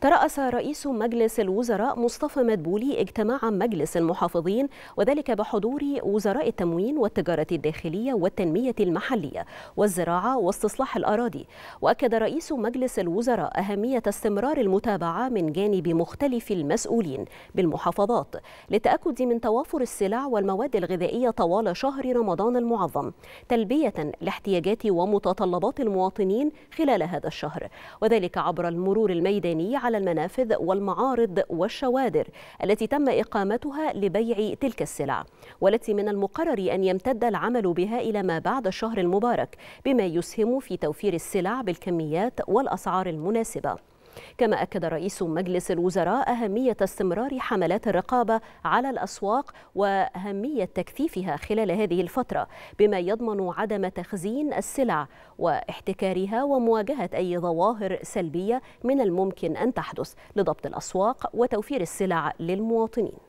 ترأس رئيس مجلس الوزراء مصطفى مدبولي اجتماع مجلس المحافظين وذلك بحضور وزراء التموين والتجارة الداخلية والتنمية المحلية والزراعة واستصلاح الأراضي وأكد رئيس مجلس الوزراء أهمية استمرار المتابعة من جانب مختلف المسؤولين بالمحافظات للتأكد من توافر السلع والمواد الغذائية طوال شهر رمضان المعظم تلبية لاحتياجات ومتطلبات المواطنين خلال هذا الشهر وذلك عبر المرور الميداني على المنافذ والمعارض والشوادر التي تم إقامتها لبيع تلك السلع والتي من المقرر أن يمتد العمل بها إلى ما بعد الشهر المبارك بما يسهم في توفير السلع بالكميات والأسعار المناسبة كما أكد رئيس مجلس الوزراء أهمية استمرار حملات الرقابة على الأسواق وأهمية تكثيفها خلال هذه الفترة بما يضمن عدم تخزين السلع واحتكارها ومواجهة أي ظواهر سلبية من الممكن أن تحدث لضبط الأسواق وتوفير السلع للمواطنين